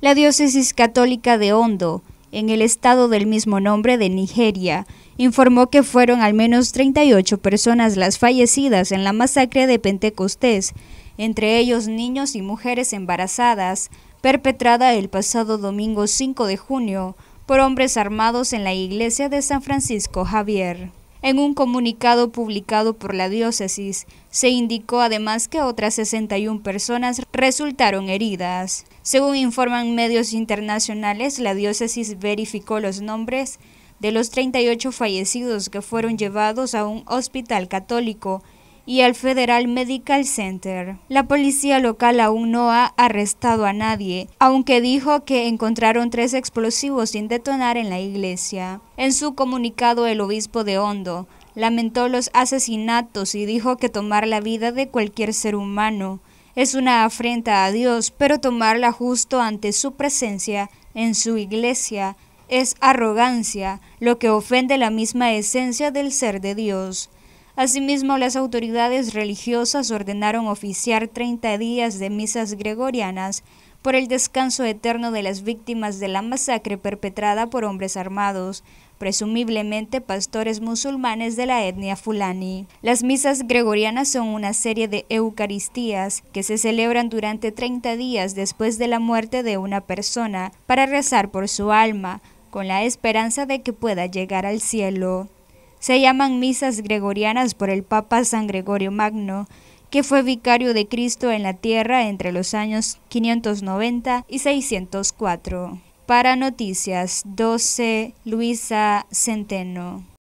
la diócesis católica de Ondo, en el estado del mismo nombre de Nigeria, informó que fueron al menos 38 personas las fallecidas en la masacre de Pentecostés, entre ellos niños y mujeres embarazadas, perpetrada el pasado domingo 5 de junio por hombres armados en la iglesia de San Francisco Javier. En un comunicado publicado por la diócesis, se indicó además que otras 61 personas resultaron heridas. Según informan medios internacionales, la diócesis verificó los nombres de los 38 fallecidos que fueron llevados a un hospital católico y al Federal Medical Center. La policía local aún no ha arrestado a nadie, aunque dijo que encontraron tres explosivos sin detonar en la iglesia. En su comunicado, el obispo de Hondo lamentó los asesinatos y dijo que tomar la vida de cualquier ser humano es una afrenta a Dios, pero tomarla justo ante su presencia en su iglesia es arrogancia, lo que ofende la misma esencia del ser de Dios. Asimismo, las autoridades religiosas ordenaron oficiar 30 días de misas gregorianas por el descanso eterno de las víctimas de la masacre perpetrada por hombres armados, presumiblemente pastores musulmanes de la etnia fulani. Las misas gregorianas son una serie de eucaristías que se celebran durante 30 días después de la muerte de una persona para rezar por su alma, con la esperanza de que pueda llegar al cielo se llaman misas gregorianas por el Papa San Gregorio Magno, que fue vicario de Cristo en la tierra entre los años 590 y 604. Para Noticias 12, Luisa Centeno.